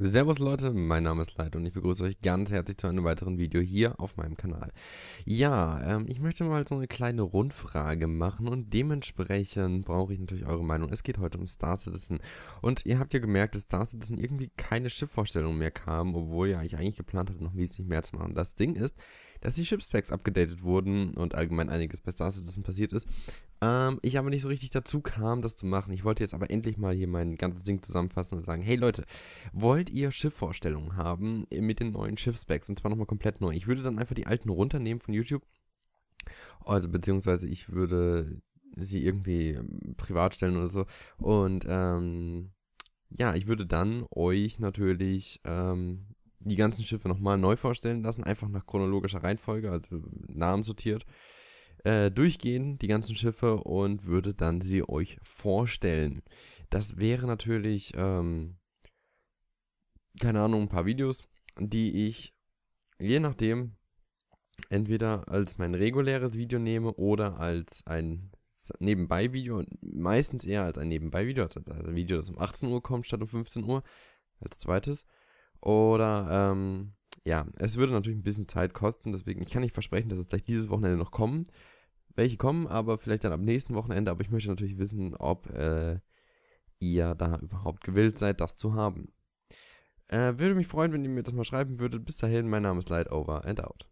Servus Leute, mein Name ist Leid und ich begrüße euch ganz herzlich zu einem weiteren Video hier auf meinem Kanal. Ja, ähm, ich möchte mal so eine kleine Rundfrage machen und dementsprechend brauche ich natürlich eure Meinung. Es geht heute um Star Citizen und ihr habt ja gemerkt, dass Star Citizen irgendwie keine Schiffvorstellung mehr kam, obwohl ja ich eigentlich geplant hatte, noch wesentlich mehr zu machen. Das Ding ist, dass die Chipspacks abgedatet wurden und allgemein einiges bei Star Citizen passiert ist. Ähm, ich aber nicht so richtig dazu kam, das zu machen. Ich wollte jetzt aber endlich mal hier mein ganzes Ding zusammenfassen und sagen, hey Leute, wollt ihr Schiffvorstellungen haben mit den neuen Schiffspacks? Und zwar nochmal komplett neu. Ich würde dann einfach die alten runternehmen von YouTube. Also beziehungsweise ich würde sie irgendwie ähm, privat stellen oder so. Und ähm, ja, ich würde dann euch natürlich ähm, die ganzen Schiffe nochmal neu vorstellen lassen, einfach nach chronologischer Reihenfolge, also Namen sortiert, äh, durchgehen, die ganzen Schiffe, und würde dann sie euch vorstellen. Das wäre natürlich, ähm, keine Ahnung, ein paar Videos, die ich je nachdem entweder als mein reguläres Video nehme oder als ein Nebenbei-Video, meistens eher als ein Nebenbei-Video, also ein Video, das um 18 Uhr kommt statt um 15 Uhr, als zweites. Oder ähm, ja, es würde natürlich ein bisschen Zeit kosten, deswegen ich kann nicht versprechen, dass es gleich dieses Wochenende noch kommen. Welche kommen, aber vielleicht dann am nächsten Wochenende. Aber ich möchte natürlich wissen, ob äh, ihr da überhaupt gewillt seid, das zu haben. Äh, würde mich freuen, wenn ihr mir das mal schreiben würdet. Bis dahin, mein Name ist Light Over and out.